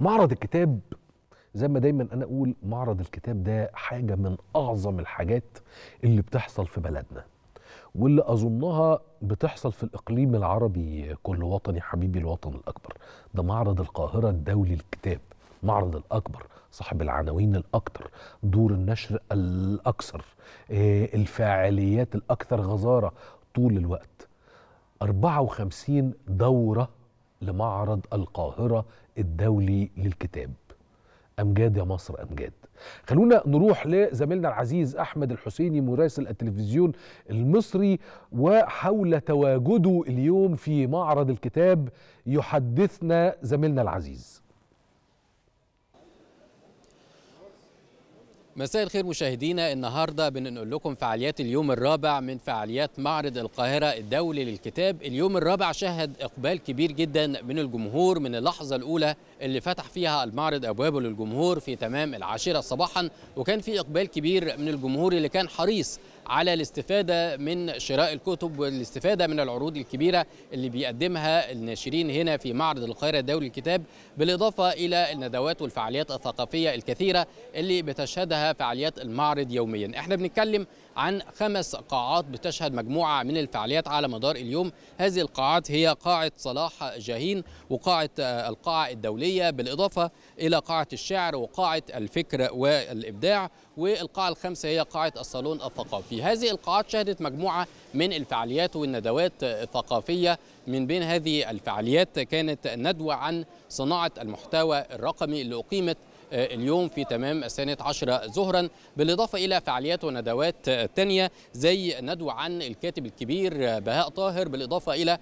معرض الكتاب زي ما دايما انا اقول معرض الكتاب ده حاجه من اعظم الحاجات اللي بتحصل في بلدنا واللي اظنها بتحصل في الاقليم العربي كل وطني حبيبي الوطن الاكبر ده معرض القاهره الدولي للكتاب معرض الاكبر صاحب العناوين الاكثر دور النشر الاكثر آه، الفاعليات الاكثر غزاره طول الوقت 54 دوره لمعرض القاهره الدولي للكتاب امجاد يا مصر امجاد خلونا نروح لزميلنا العزيز احمد الحسيني مراسل التلفزيون المصري وحول تواجده اليوم في معرض الكتاب يحدثنا زميلنا العزيز مساء الخير مشاهدينا النهارده بنقول لكم فعاليات اليوم الرابع من فعاليات معرض القاهره الدولي للكتاب اليوم الرابع شهد اقبال كبير جدا من الجمهور من اللحظه الاولى اللي فتح فيها المعرض أبوابه للجمهور في تمام العاشرة صباحا وكان في إقبال كبير من الجمهور اللي كان حريص على الاستفادة من شراء الكتب والاستفادة من العروض الكبيرة اللي بيقدمها الناشرين هنا في معرض القاهرة الدولي للكتاب بالإضافة إلى الندوات والفعاليات الثقافية الكثيرة اللي بتشهدها فعاليات المعرض يوميا احنا بنتكلم عن خمس قاعات بتشهد مجموعة من الفعاليات على مدار اليوم هذه القاعات هي قاعة صلاح جاهين وقاعة آه، القاعة الدولية بالإضافة إلى قاعة الشعر وقاعة الفكر والإبداع والقاعة الخامسة هي قاعة الصالون الثقافي هذه القاعات شهدت مجموعة من الفعاليات والندوات الثقافية من بين هذه الفعاليات كانت ندوة عن صناعة المحتوى الرقمي اللي أقيمت آه، اليوم في تمام السنة 10 ظهرا بالإضافة إلى فعاليات وندوات تانية زي ندوة عن الكاتب الكبير بهاء طاهر بالإضافة إلى آه،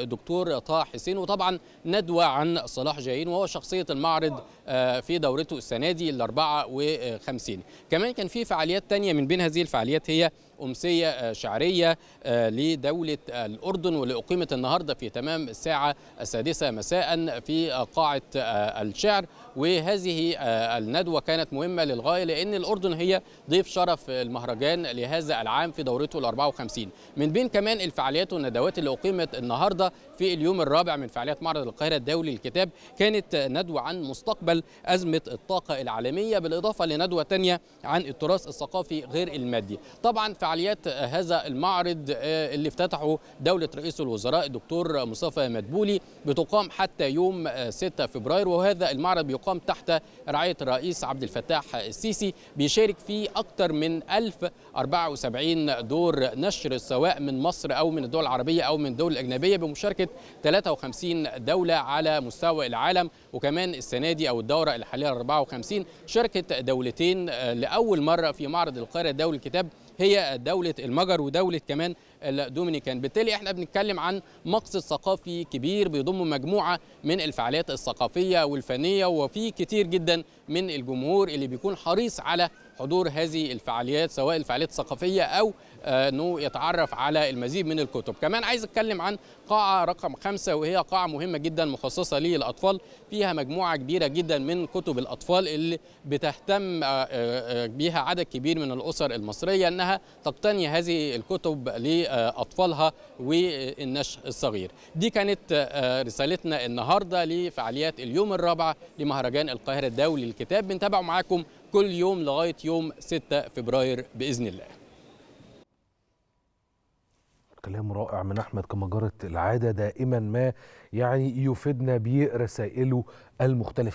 آه، دكتور طه حسين وطبعا ندوة عن صلاح جاهين وهو شخصية المعرض في دورته السنة دي ال 54 كمان كان في فعاليات تانية من بين هذه الفعاليات هي أمسية آه، شعرية آه، لدولة الأردن واللي أقيمت النهاردة في تمام الساعة السادسة مساء في آه، قاعة الشعر وهذه الندوة كانت مهمة للغاية لأن الأردن هي ضيف شرف المهرجان لهذا العام في دورته الأربعة 54 من بين كمان الفعاليات والندوات اللي أقيمت النهاردة في اليوم الرابع من فعاليات معرض القاهرة الدولي للكتاب كانت ندوة عن مستقبل أزمة الطاقة العالمية بالإضافة لندوة تانية عن التراث الثقافي غير المادي طبعا فعاليات هذا المعرض آه، اللي افتتحه دولة رئيس الوزراء الدكتور مصطفى مدبولي بتقام حتى يوم 6 آه، فبراير وهذا المعرض بيقام تحت رعاية الرئيس عبد الفتاح السيسي بيشارك فيه أكثر من 1074 دور نشر سواء من مصر أو من الدول العربية أو من الدول الأجنبية بمشاركة 53 دولة على مستوى العالم وكمان السنة دي أو الدورة الحالية 54 شاركت دولتين آه، لأول مرة في معرض القاهرة الدولي الكتاب هي دوله المجر ودوله كمان الدومينيكان بالتالي احنا بنتكلم عن مقصد ثقافي كبير بيضم مجموعه من الفعاليات الثقافيه والفنيه وفي كتير جدا من الجمهور اللي بيكون حريص على حضور هذه الفعاليات سواء الفعاليات الثقافيه او آه، انه يتعرف على المزيد من الكتب كمان عايز اتكلم عن قاعه رقم خمسة وهي قاعه مهمه جدا مخصصه للاطفال فيها مجموعه كبيره جدا من كتب الاطفال اللي بتهتم آه، آه، بها عدد كبير من الاسر المصريه انها تقتني هذه الكتب لاطفالها والنشء الصغير دي كانت رسالتنا النهارده لفعاليات اليوم الرابع لمهرجان القاهره الدولي للكتاب بنتابع معاكم كل يوم لغاية يوم 6 فبراير بإذن الله كلام رائع من احمد كما جرت العاده دائما ما يعني يفيدنا برسائله المختلفه